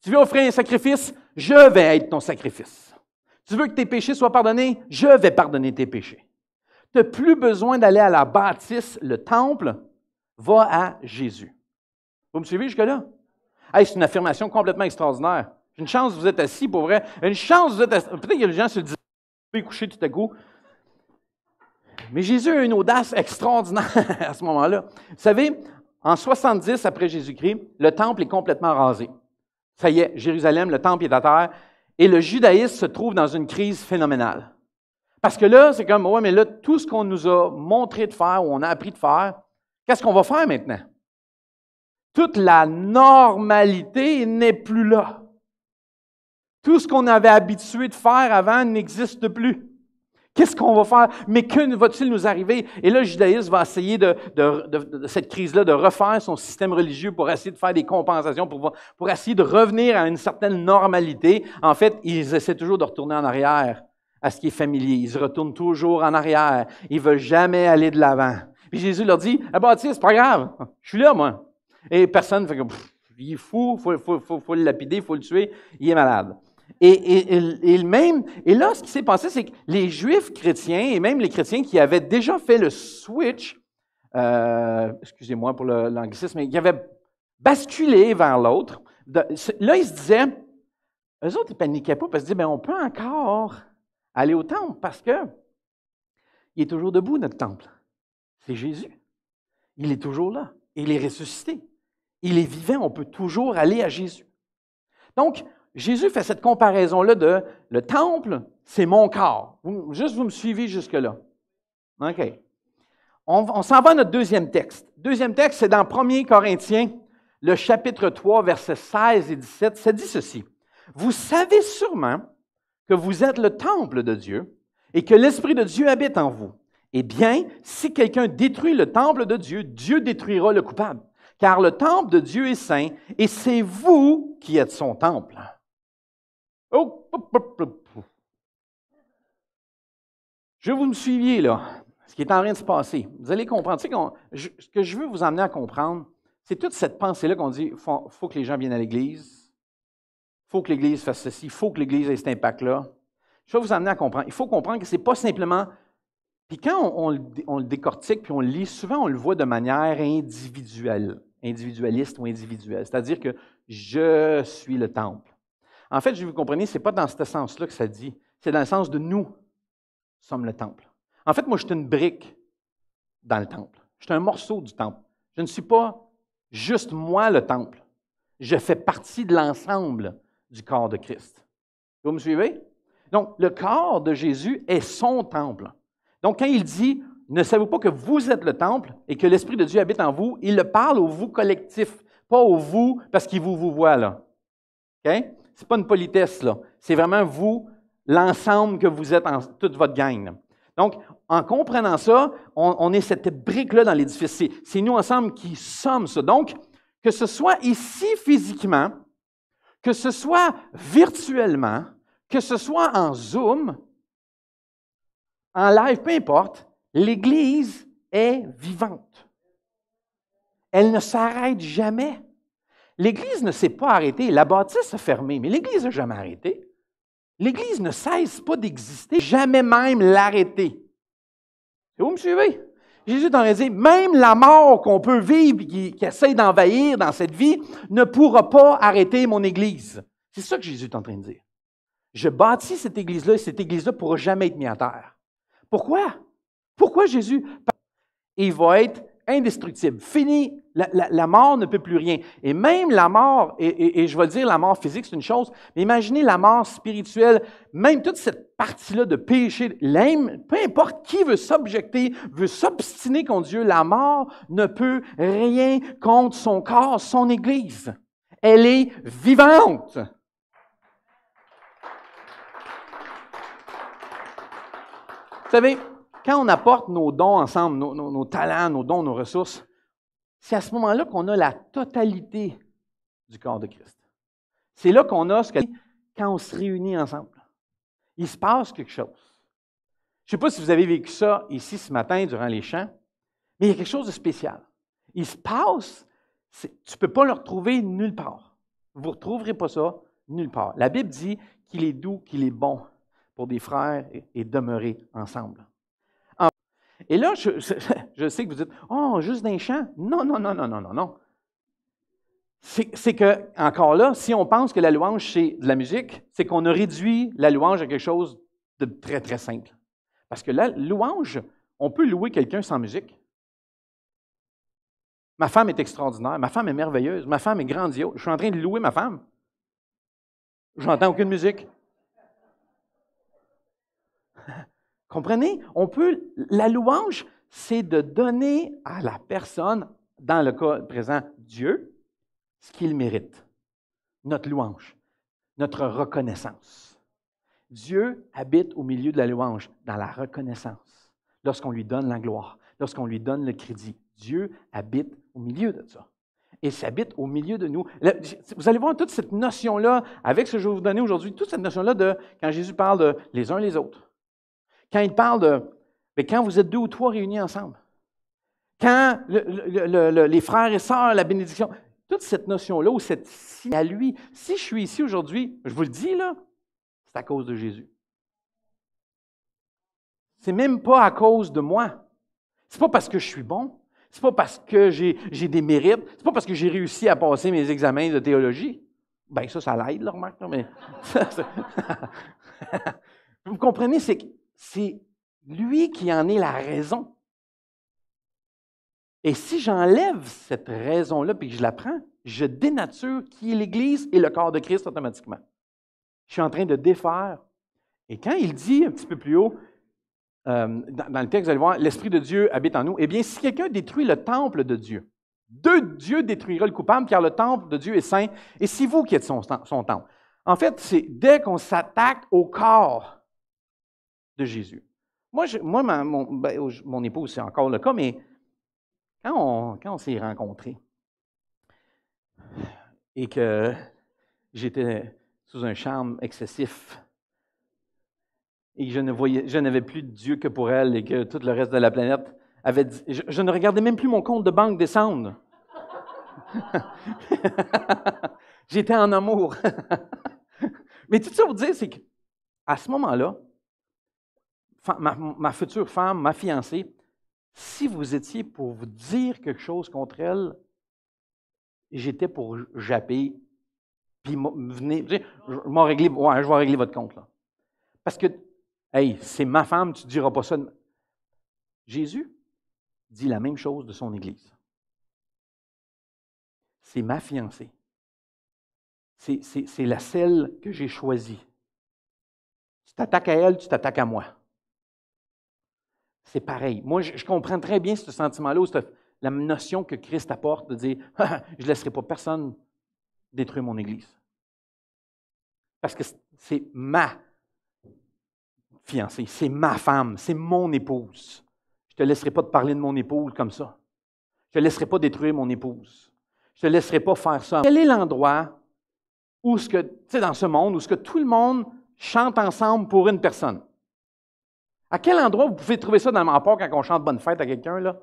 Tu veux offrir un sacrifice? Je vais être ton sacrifice. Tu veux que tes péchés soient pardonnés? Je vais pardonner tes péchés. Tu n'as plus besoin d'aller à la bâtisse, le temple. Va à Jésus. Vous me suivez jusque-là? c'est une affirmation complètement extraordinaire. J'ai Une chance vous êtes assis, pour vrai. Une chance vous êtes assis. Peut-être que les gens se disent, vais coucher tout à coup. Mais Jésus a une audace extraordinaire (laughs) à ce moment-là. Vous savez, en 70 après Jésus-Christ, le temple est complètement rasé. Ça y est, Jérusalem, le temple est à terre. Et le judaïsme se trouve dans une crise phénoménale. Parce que là, c'est comme, ouais, mais là, tout ce qu'on nous a montré de faire ou on a appris de faire, qu'est-ce qu'on va faire maintenant? toute la normalité n'est plus là. Tout ce qu'on avait habitué de faire avant n'existe plus. Qu'est-ce qu'on va faire? Mais que va-t-il nous arriver? Et là, le judaïsme va essayer de, cette crise-là, de refaire son système religieux pour essayer de faire des compensations, pour, essayer de revenir à une certaine normalité. En fait, ils essaient toujours de retourner en arrière à ce qui est familier. Ils retournent toujours en arrière. Ils ne veulent jamais aller de l'avant. Puis Jésus leur dit, ah c'est pas grave, je suis là, moi. Et personne ne fait que, il est fou, il faut, le lapider, il faut le tuer, il est malade. Et, là, ce qui s'est passé, c'est que les juifs chrétiens, et même les chrétiens qui avaient déjà fait le switch, euh, excusez-moi pour l'anglicisme, mais qui avaient basculé vers l'autre, là, ils se disaient, eux autres, ils ne paniquaient pas parce qu'ils disaient, mais ben, on peut encore aller au temple parce que il est toujours debout, notre temple. C'est Jésus. Il est toujours là. Il est ressuscité. Il est vivant, on peut toujours aller à Jésus. Donc, Jésus fait cette comparaison-là de le temple, c'est mon corps. juste vous me suivez jusque-là. OK. On, on s'en va à notre deuxième texte. Deuxième texte, c'est dans 1 Corinthiens, le chapitre 3, versets 16 et 17. Ça dit ceci. Vous savez sûrement que vous êtes le temple de Dieu et que l'Esprit de Dieu habite en vous. Eh bien, si quelqu'un détruit le temple de Dieu, Dieu détruira le coupable car le temple de Dieu est saint, et c'est vous qui êtes son temple. Oh, je vous me suiviez, là, ce qui est en train de se passer. Vous allez comprendre. ce que je veux vous amener à comprendre, c'est toute cette pensée-là qu'on dit, il faut, que les gens viennent à l'Église, il faut que l'Église fasse ceci, il faut que l'Église ait cet impact-là. Je veux vous amener à comprendre. Il faut comprendre que ce n'est pas simplement... Puis quand on, le décortique, puis on le lit, souvent on le voit de manière individuelle individualiste ou individuel. C'est-à-dire que je suis le temple. En fait, je vous comprenez, ce n'est pas dans ce sens-là que ça dit. C'est dans le sens de nous sommes le temple. En fait, moi, je suis une brique dans le temple. Je suis un morceau du temple. Je ne suis pas juste moi le temple. Je fais partie de l'ensemble du corps de Christ. Vous me suivez? Donc, le corps de Jésus est son temple. Donc, quand il dit ne savez-vous pas que vous êtes le temple et que l'Esprit de Dieu habite en vous? Il le parle au vous collectif, pas au vous parce qu'il vous, voit, là. OK? C'est pas une politesse, là. C'est vraiment vous, l'ensemble que vous êtes en toute votre gang. Donc, en comprenant ça, on, on est cette brique-là dans l'édifice. C'est nous ensemble qui sommes ça. Donc, que ce soit ici physiquement, que ce soit virtuellement, que ce soit en Zoom, en live, peu importe, L'Église est vivante. Elle ne s'arrête jamais. L'Église ne s'est pas arrêtée. La bâtisse a fermé, mais l'Église n'a jamais arrêté. L'Église ne cesse pas d'exister, jamais même l'arrêter. Vous me suivez? Jésus de dire, même la mort qu'on peut vivre, qui, qui essaie d'envahir dans cette vie, ne pourra pas arrêter mon Église. C'est ça que Jésus est en train de dire. Je bâtis cette Église-là et cette Église-là ne pourra jamais être mise à terre. Pourquoi? Pourquoi Jésus? Il va être indestructible. Fini, la, la, mort ne peut plus rien. Et même la mort, et, je vais dire la mort physique, c'est une chose, mais imaginez la mort spirituelle, même toute cette partie-là de péché, l'aime, peu importe qui veut s'objecter, veut s'obstiner contre Dieu, la mort ne peut rien contre son corps, son Église. Elle est vivante. Vous savez, quand on apporte nos dons ensemble, nos, talents, nos dons, nos ressources, c'est à ce moment-là qu'on a la totalité du corps de Christ. C'est là qu'on a ce que quand on se réunit ensemble. Il se passe quelque chose. Je ne sais pas si vous avez vécu ça ici ce matin durant les chants, mais il y a quelque chose de spécial. Il se passe, tu ne peux pas le retrouver nulle part. Vous ne retrouverez pas ça nulle part. La Bible dit qu'il est doux, qu'il est bon pour des frères et demeurer ensemble. Et là, (laughs) je, sais que vous dites, oh, juste d'un chants? » Non, non, non, non, non, non, non. C'est que, encore là, si on pense que la louange, c'est de la musique, c'est qu'on a réduit la louange à quelque chose de très, très simple. Parce que la louange, on peut louer quelqu'un sans musique. Ma femme est extraordinaire, ma femme est merveilleuse, ma femme est grandiose. Je suis en train de louer ma femme. J'entends aucune musique. Comprenez? On peut, la louange, c'est de donner à la personne, dans le cas présent, Dieu, ce qu'il mérite. Notre louange, notre reconnaissance. Dieu habite au milieu de la louange, dans la reconnaissance, lorsqu'on lui donne la gloire, lorsqu'on lui donne le crédit. Dieu habite au milieu de ça. Et s'habite au milieu de nous. Vous allez voir toute cette notion-là, avec ce que je vais vous donner aujourd'hui, toute cette notion-là de, quand Jésus parle de les uns les autres, quand il parle de mais quand vous êtes deux ou trois réunis ensemble, quand les frères et sœurs, la bénédiction, toute cette notion-là ou cette signe à lui, si je suis ici aujourd'hui, je vous le dis là, c'est à cause de Jésus. C'est même pas à cause de moi. C'est pas parce que je suis bon. C'est pas parce que j'ai des mérites. C'est pas parce que j'ai réussi à passer mes examens de théologie. Ben ça, ça l'aide, remarque, mais. (laughs) (laughs) Vous comprenez, c'est que c'est lui qui en est la raison. Et si j'enlève cette raison-là puis que je la prends, je dénature qui est l'Église et le corps de Christ automatiquement. Je suis en train de défaire. Et quand il dit un petit peu plus haut, euh, dans, le texte, vous allez voir, l'Esprit de Dieu habite en nous. Eh bien, si quelqu'un détruit le temple de Dieu, deux Dieu détruira le coupable, car le temple de Dieu est saint, et c'est vous qui êtes son temple. En fait, c'est dès qu'on s'attaque au corps de Jésus. Moi, je, moi ben, mon, épouse, c'est encore le cas, mais quand on, quand on s'est rencontrés et que j'étais sous un charme excessif et que je ne voyais, je n'avais plus de Dieu que pour elle et que tout le reste de la planète avait dit, je, ne regardais même plus mon compte de banque descendre. (laughs) J'étais en amour. (laughs) Mais tout ça pour dire, c'est qu'à ce moment-là, ma, future femme, ma fiancée, si vous étiez pour vous dire quelque chose contre elle, j'étais pour japper, puis venez, je, je, vais régler votre compte. Parce que, hey, c'est ma femme, tu ne diras pas ça. Jésus dit la même chose de son Église. C'est ma fiancée. C'est la celle que j'ai choisie. Tu t'attaques à elle, tu t'attaques à moi. C'est pareil. Moi, je, comprends très bien ce sentiment-là, la notion que Christ apporte de dire (laughs) Je ne laisserai pas personne détruire mon Église. Parce que c'est ma fiancée, c'est ma femme, c'est mon épouse. Je ne te laisserai pas te parler de mon épouse comme ça. Je ne te laisserai pas détruire mon épouse. Je ne te laisserai pas faire ça. Quel est l'endroit où ce que, tu dans ce monde, où ce que tout le monde chante ensemble pour une personne? À quel endroit vous pouvez trouver ça dans le rapport quand on chante Bonne fête à quelqu'un, là?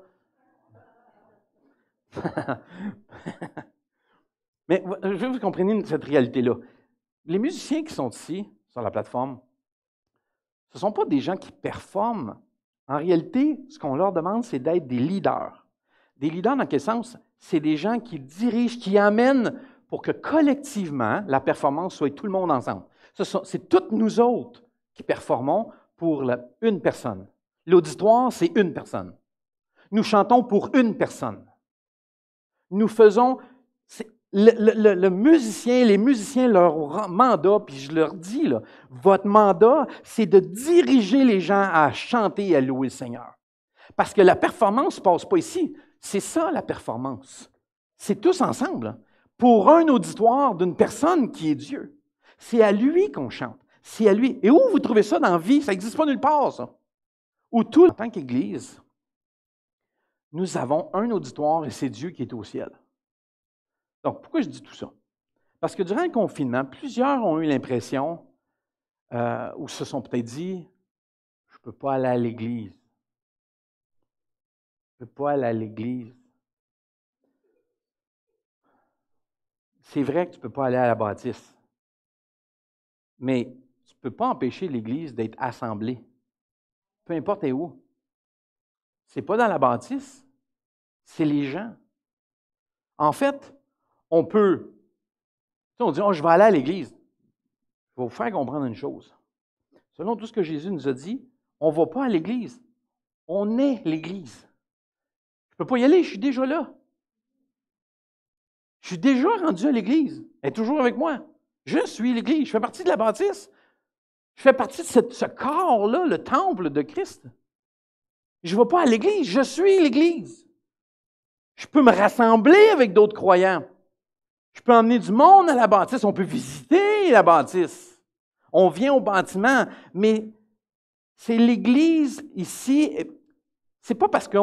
(laughs) Mais je veux que vous compreniez cette réalité-là. Les musiciens qui sont ici, sur la plateforme, ce ne sont pas des gens qui performent. En réalité, ce qu'on leur demande, c'est d'être des leaders. Des leaders, dans quel sens? C'est des gens qui dirigent, qui amènent pour que collectivement, la performance soit tout le monde ensemble. C'est toutes nous autres qui performons pour une personne. L'auditoire, c'est une personne. Nous chantons pour une personne. Nous faisons... Le, musicien, les musiciens, leur mandat, puis je leur dis, là, votre mandat, c'est de diriger les gens à chanter et à louer le Seigneur. Parce que la performance ne passe pas ici. C'est ça la performance. C'est tous ensemble. Hein. Pour un auditoire d'une personne qui est Dieu, c'est à lui qu'on chante c'est à lui. Et où vous trouvez ça dans la vie? Ça n'existe pas nulle part, ça. Où tout, en tant qu'Église, nous avons un auditoire et c'est Dieu qui est au ciel. Donc, pourquoi je dis tout ça? Parce que durant le confinement, plusieurs ont eu l'impression, euh, ou se sont peut-être dit, je ne peux pas aller à l'Église. Je ne peux pas aller à l'Église. C'est vrai que tu ne peux pas aller à la bâtisse. Mais ne peux pas empêcher l'Église d'être assemblée, peu importe où. Ce n'est pas dans la bâtisse, c'est les gens. En fait, on peut. On dit, oh, je vais aller à l'Église. Je vais vous faire comprendre une chose. Selon tout ce que Jésus nous a dit, on ne va pas à l'Église. On est l'Église. Je ne peux pas y aller, je suis déjà là. Je suis déjà rendu à l'Église. Elle est toujours avec moi. Je suis l'Église. Je fais partie de la bâtisse. Je fais partie de ce corps-là, le temple de Christ. Je ne vais pas à l'Église, je suis l'Église. Je peux me rassembler avec d'autres croyants. Je peux emmener du monde à la bâtisse. On peut visiter la bâtisse. On vient au bâtiment, mais c'est l'Église ici. C'est pas parce que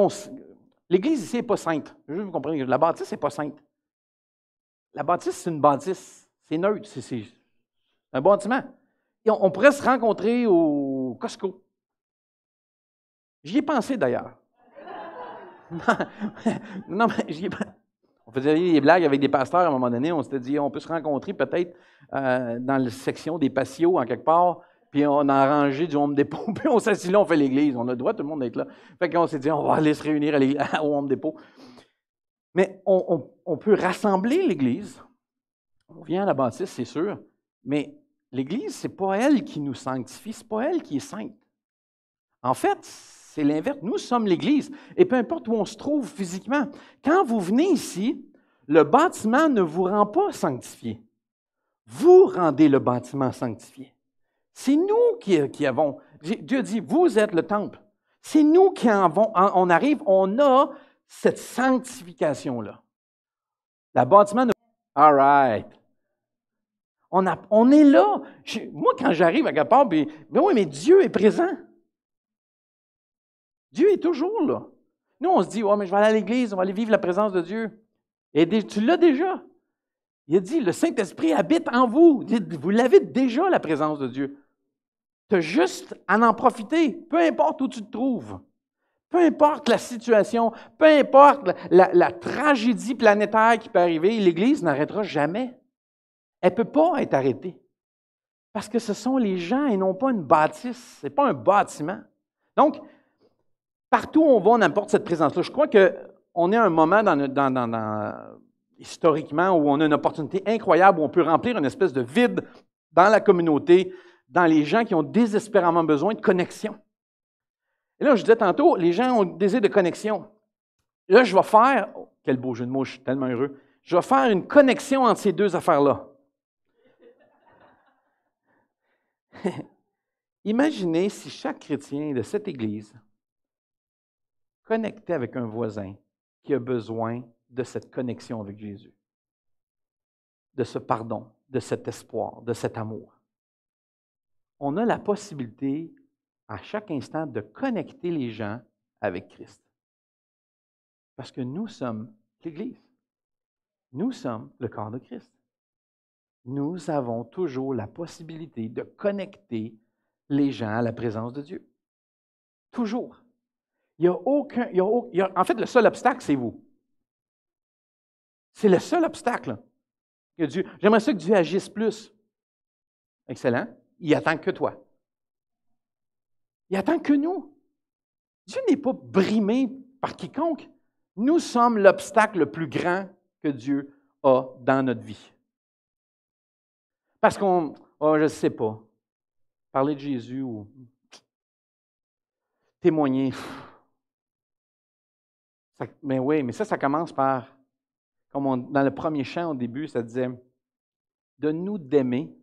l'Église ici n'est pas sainte. Je veux vous comprendre. La bâtisse n'est pas sainte. La bâtisse, c'est une bâtisse. C'est neutre. C'est un bâtiment on, pourrait se rencontrer au Costco. J'y ai pensé d'ailleurs. (laughs) non, mais j'y (laughs) On faisait des blagues avec des pasteurs à un moment donné. On s'était dit, on peut se rencontrer peut-être euh, dans la section des patios, en quelque part. Puis on a arrangé du Home Depot. (laughs) Puis on s'assit là, on fait l'église. On a le droit, tout le monde, d'être là. Fait qu'on s'est dit, on va aller se réunir à au Home Depot. Mais on, peut rassembler l'église. On vient à la bâtisse, c'est sûr. Mais L'Église, ce n'est pas elle qui nous sanctifie, ce n'est pas elle qui est sainte. En fait, c'est l'inverse. Nous sommes l'Église. Et peu importe où on se trouve physiquement, quand vous venez ici, le bâtiment ne vous rend pas sanctifié. Vous rendez le bâtiment sanctifié. C'est nous qui, avons. Dieu dit, vous êtes le temple. C'est nous qui en avons. On arrive, on a cette sanctification-là. Le bâtiment ne... All right. On, est là. moi, quand j'arrive à quelque part, mais oui, mais Dieu est présent. Dieu est toujours là. Nous, on se dit, oh, mais je vais aller à l'église, on va aller vivre la présence de Dieu. Et tu l'as déjà. Il a dit, le Saint-Esprit habite en vous. Vous l'avez déjà, la présence de Dieu. Tu as juste à en profiter, peu importe où tu te trouves. Peu importe la situation, peu importe la tragédie planétaire qui peut arriver, l'Église n'arrêtera jamais. Elle ne peut pas être arrêtée. Parce que ce sont les gens et non pas une bâtisse. Ce n'est pas un bâtiment. Donc, partout où on va, on apporte cette présence-là. Je crois qu'on est à un moment historiquement où on a une opportunité incroyable, où on peut remplir une espèce de vide dans la communauté, dans les gens qui ont désespérément besoin de connexion. Et là, je disais tantôt, les gens ont des de connexion. là, je vais faire, oh, quel beau jeu de mots, je suis tellement heureux, je vais faire une connexion entre ces deux affaires-là. (laughs) Imaginez si chaque chrétien de cette Église connectait avec un voisin qui a besoin de cette connexion avec Jésus, de ce pardon, de cet espoir, de cet amour. On a la possibilité à chaque instant de connecter les gens avec Christ. Parce que nous sommes l'Église. Nous sommes le corps de Christ nous avons toujours la possibilité de connecter les gens à la présence de Dieu. Toujours. Il a aucun. en fait, le seul obstacle, c'est vous. C'est le seul obstacle. Que Dieu, j'aimerais que Dieu agisse plus. Excellent. Il attend que toi. Il attend que nous. Dieu n'est pas brimé par quiconque. Nous sommes l'obstacle le plus grand que Dieu a dans notre vie. Parce qu'on, oh, je ne sais pas, parler de Jésus ou témoigner. mais oui, mais ça, ça commence par, comme dans le premier chant au début, ça disait, de nous d'aimer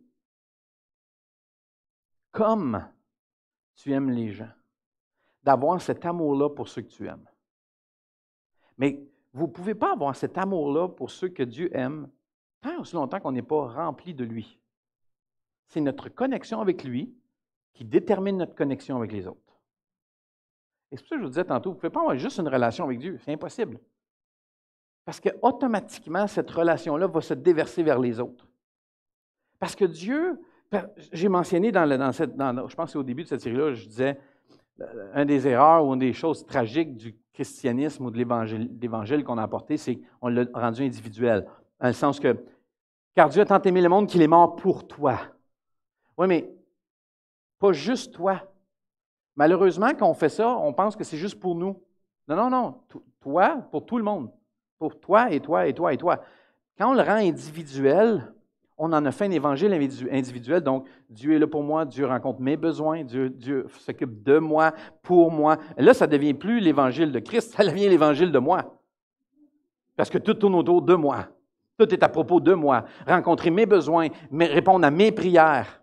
comme tu aimes les gens, d'avoir cet amour-là pour ceux que tu aimes. Mais vous ne pouvez pas avoir cet amour-là pour ceux que Dieu aime tant aussi longtemps qu'on n'est pas rempli de lui c'est notre connexion avec lui qui détermine notre connexion avec les autres. Et c'est pour ça que je vous disais tantôt, vous ne pouvez pas avoir juste une relation avec Dieu, c'est impossible. Parce que automatiquement, cette relation-là va se déverser vers les autres. Parce que Dieu, j'ai mentionné dans, cette, je pense qu'au au début de cette série-là, je disais, euh, un des erreurs ou une des choses tragiques du christianisme ou de l'évangile qu'on a apporté, c'est qu'on l'a rendu individuel. Dans le sens que, car Dieu a tant aimé le monde qu'il est mort pour toi. Oui, mais pas juste toi. Malheureusement, quand on fait ça, on pense que c'est juste pour nous. Non, non, non. Toi, pour tout le monde. Pour toi et toi et toi et toi. Quand on le rend individuel, on en a fait un évangile individuel. Donc, Dieu est là pour moi, Dieu rencontre mes besoins, Dieu, Dieu s'occupe de moi, pour moi. Là, ça ne devient plus l'évangile de Christ, ça devient l'évangile de moi. Parce que tout tourne autour de moi. Tout est à propos de moi. Rencontrer mes besoins, répondre à mes prières.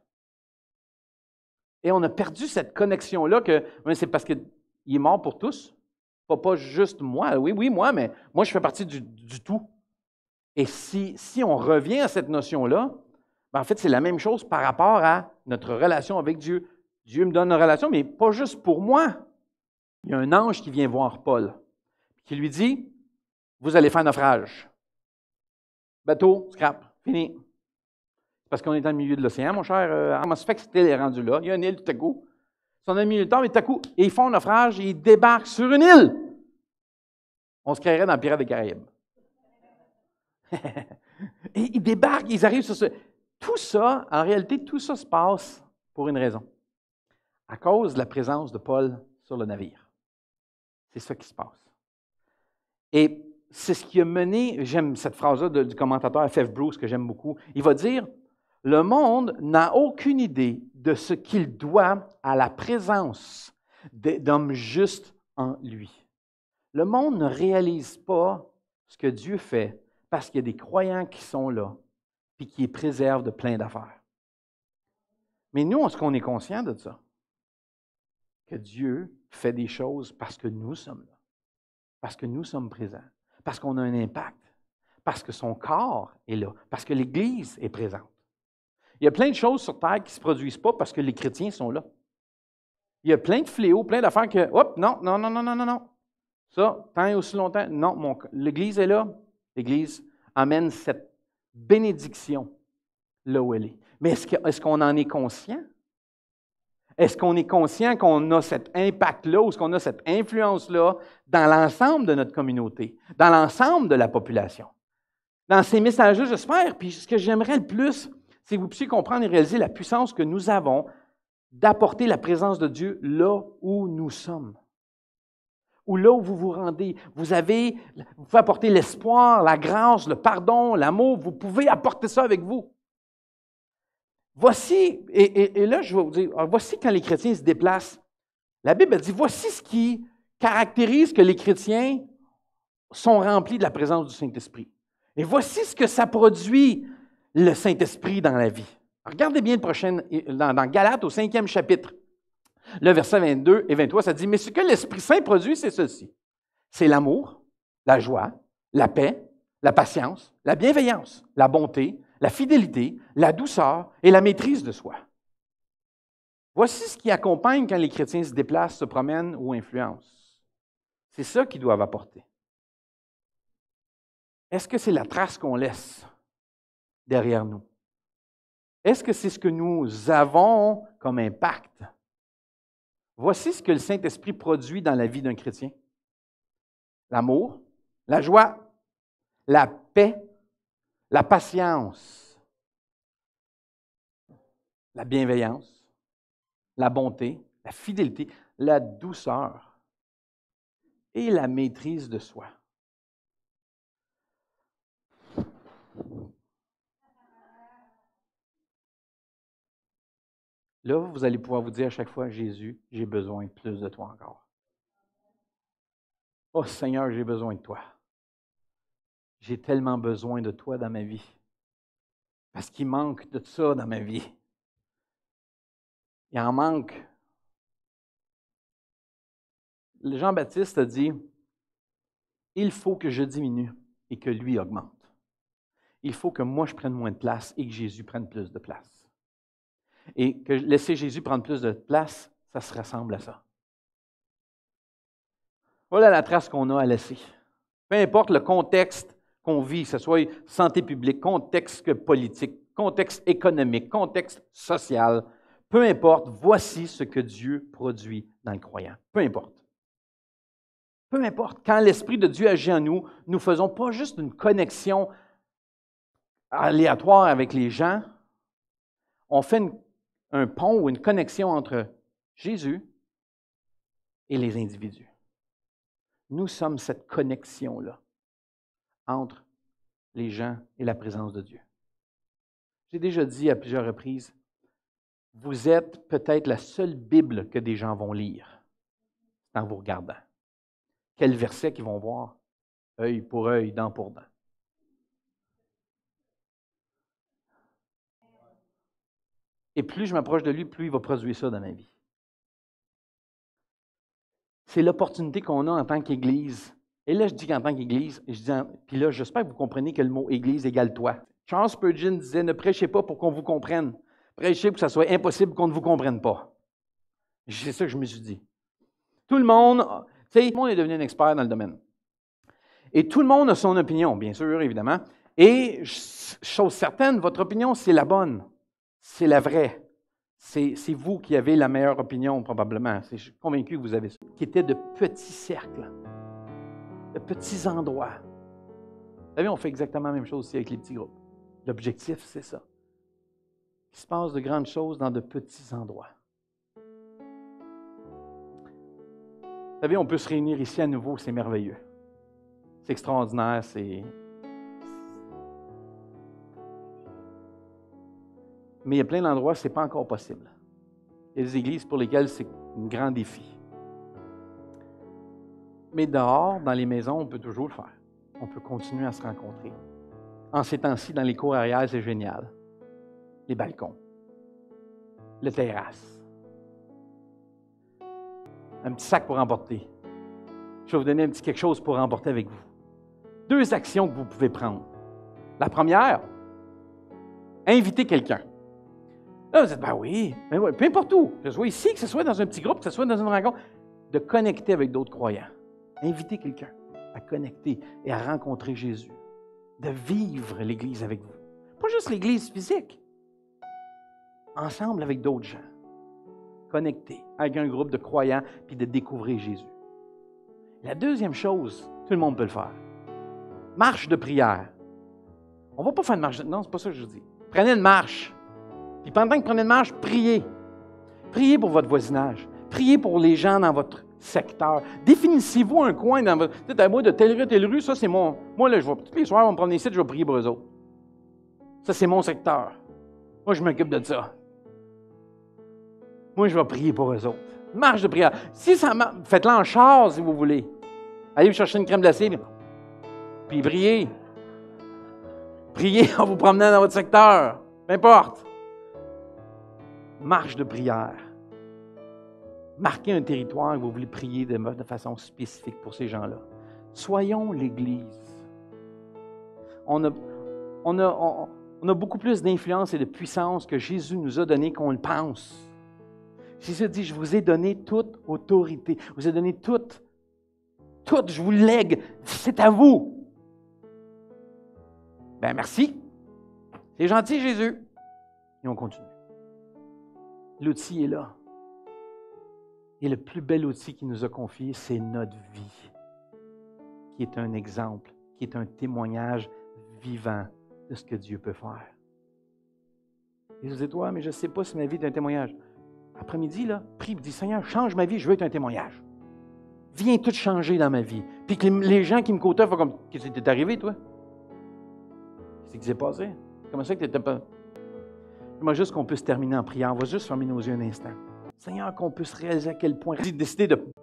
Et on a perdu cette connexion-là que c'est parce qu'il est mort pour tous. Pas, pas, juste moi. Oui, oui, moi, mais moi, je fais partie du, tout. Et si, si, on revient à cette notion-là, ben, en fait, c'est la même chose par rapport à notre relation avec Dieu. Dieu me donne une relation, mais pas juste pour moi. Il y a un ange qui vient voir Paul, qui lui dit Vous allez faire naufrage. Bateau, scrap, fini parce qu'on est en milieu de l'océan, mon cher. Euh, comment fait là? Il y a une île tout à coup. Ils sont le temps, mais tout à coup, ils font naufrage et ils débarquent sur une île. On se créerait dans Pirates des Caraïbes. (laughs) et ils débarquent, ils arrivent sur ce. Tout ça, en réalité, tout ça se passe pour une raison. À cause de la présence de Paul sur le navire. C'est ça qui se passe. Et c'est ce qui a mené, j'aime cette phrase-là du commentateur F.F. Bruce que j'aime beaucoup. Il va dire le monde n'a aucune idée de ce qu'il doit à la présence d'hommes justes en lui. Le monde ne réalise pas ce que Dieu fait parce qu'il y a des croyants qui sont là et qui les préservent de plein d'affaires. Mais nous, est-ce qu'on est conscient de ça? Que Dieu fait des choses parce que nous sommes là, parce que nous sommes présents, parce qu'on a un impact, parce que son corps est là, parce que l'Église est présente. Il y a plein de choses sur Terre qui ne se produisent pas parce que les chrétiens sont là. Il y a plein de fléaux, plein d'affaires que, hop, non, non, non, non, non, non, Ça, tant et aussi longtemps, non, mon, l'Église est là. L'Église amène cette bénédiction là où elle est. Mais est-ce, est-ce qu'on en est conscient? Est-ce qu'on est conscient qu'on a cet impact-là ou est-ce qu'on a cette influence-là dans l'ensemble de notre communauté, dans l'ensemble de la population? Dans ces messages-là, j'espère, puis ce que j'aimerais le plus, si vous puissiez comprendre et réaliser la puissance que nous avons d'apporter la présence de Dieu là où nous sommes, ou là où vous vous rendez. Vous avez, vous pouvez apporter l'espoir, la grâce, le pardon, l'amour, vous pouvez apporter ça avec vous. Voici, et, là je vais vous dire, ah, voici quand les chrétiens se déplacent. La Bible dit, voici ce qui caractérise que les chrétiens sont remplis de la présence du Saint-Esprit. Et voici ce que ça produit le Saint-Esprit dans la vie. Regardez bien le prochain, dans, Galate, Galates au cinquième chapitre, le verset 22 et 23, ça dit, mais ce que l'Esprit Saint produit, c'est ceci. C'est l'amour, la joie, la paix, la patience, la bienveillance, la bonté, la fidélité, la douceur et la maîtrise de soi. Voici ce qui accompagne quand les chrétiens se déplacent, se promènent ou influencent. C'est ça qu'ils doivent apporter. Est-ce que c'est la trace qu'on laisse derrière nous? Est-ce que c'est ce que nous avons comme impact? Voici ce que le Saint-Esprit produit dans la vie d'un chrétien. L'amour, la joie, la paix, la patience, la bienveillance, la bonté, la fidélité, la douceur et la maîtrise de soi. Là, vous allez pouvoir vous dire à chaque fois, Jésus, j'ai besoin de plus de toi encore. Oh Seigneur, j'ai besoin de toi. J'ai tellement besoin de toi dans ma vie. Parce qu'il manque de ça dans ma vie. Il en manque. Jean-Baptiste a dit, il faut que je diminue et que lui augmente. Il faut que moi je prenne moins de place et que Jésus prenne plus de place et que laisser Jésus prendre plus de place, ça se ressemble à ça. Voilà la trace qu'on a à laisser. Peu importe le contexte qu'on vit, que ce soit santé publique, contexte politique, contexte économique, contexte social, peu importe, voici ce que Dieu produit dans le croyant. Peu importe. Peu importe, quand l'Esprit de Dieu agit en nous, nous ne faisons pas juste une connexion aléatoire avec les gens, on fait une un pont ou une connexion entre Jésus et les individus. Nous sommes cette connexion-là entre les gens et la présence de Dieu. J'ai déjà dit à plusieurs reprises, vous êtes peut-être la seule Bible que des gens vont lire en vous regardant. Quel verset qu'ils vont voir, œil pour œil, dent pour dent. Et plus je m'approche de lui, plus il va produire ça dans ma vie. C'est l'opportunité qu'on a en tant qu'Église. Et là, je dis qu'en tant qu'Église, je dis, puis là, j'espère que vous comprenez que le mot Église égale toi. Charles Spurgeon disait Ne prêchez pas pour qu'on vous comprenne. Prêchez pour que ça soit impossible qu'on ne vous comprenne pas. C'est ça que je me suis dit. Tout le monde, ah, tu sais, tout le monde est devenu un expert dans le domaine. Et tout le monde a son opinion, bien sûr, évidemment. Et chose certaine, votre opinion, c'est la bonne c'est la vraie. C'est vous qui avez la meilleure opinion, probablement. Je suis convaincu que vous avez ça. Qui était de petits cercles, de petits endroits. Vous savez, on fait exactement la même chose aussi avec les petits groupes. L'objectif, c'est ça. Il se passe de grandes choses dans de petits endroits. Vous savez, on peut se réunir ici à nouveau, c'est merveilleux. C'est extraordinaire, c'est mais il y a plein d'endroits où ce n'est pas encore possible. Il y a des églises pour lesquelles c'est un grand défi. Mais dehors, dans les maisons, on peut toujours le faire. On peut continuer à se rencontrer. En ces temps-ci, dans les cours arrière, c'est génial. Les balcons, les terrasses, un petit sac pour emporter. Je vais vous donner un petit quelque chose pour emporter avec vous. Deux actions que vous pouvez prendre. La première, inviter quelqu'un. Là, ah, vous dites, ben oui, mais ben oui, peu importe où, que ce soit ici, que ce soit dans un petit groupe, que ce soit dans une rencontre, de connecter avec d'autres croyants. Inviter quelqu'un à connecter et à rencontrer Jésus. De vivre l'Église avec vous. Pas juste l'Église physique. Ensemble avec d'autres gens. Connecter avec un groupe de croyants puis de découvrir Jésus. La deuxième chose, tout le monde peut le faire. Marche de prière. On ne va pas faire une marche. De... Non, c'est pas ça que je dis. Prenez une marche. Puis pendant que vous prenez une marche, priez. Priez pour votre voisinage. Priez pour les gens dans votre secteur. Définissez-vous un coin dans votre. Dites à moi de telle rue, telle rue, ça c'est mon. Moi, là, je vais. Tous les soirs, on me les sites, je vais prier pour eux autres. Ça, c'est mon secteur. Moi, je m'occupe de ça. Moi, je vais prier pour eux autres. Marche de prière. Si ça marche, faites-la en char si vous voulez. Allez vous chercher une crème glacée, puis priez. Priez en vous promenant dans votre secteur. Peu importe marche de prière. Marquez un territoire où vous voulez prier de, façon spécifique pour ces gens-là. Soyons l'Église. On a, beaucoup plus d'influence et de puissance que Jésus nous a donné qu'on le pense. Jésus dit, je vous ai donné toute autorité, je vous ai donné toute, toute, je vous lègue, c'est à vous. Ben merci. C'est gentil Jésus. Et on continue. L'outil est là. Et le plus bel outil qu'il nous a confié, c'est notre vie, qui est un exemple, qui est un témoignage vivant de ce que Dieu peut faire. Et vous dites, « toi, mais je ne sais pas si ma vie est un témoignage. Après-midi, là, prie, dis, Seigneur, change ma vie, je veux être un témoignage. Viens tout changer dans ma vie. Puis que les gens qui me côtoient font comme, qu'est-ce qui t'est arrivé, toi? Qu'est-ce qui s'est passé? Comment ça que tu pas juste qu'on puisse terminer en priant. On va juste fermer nos yeux un instant. Seigneur, qu'on puisse réaliser à quel point décidé de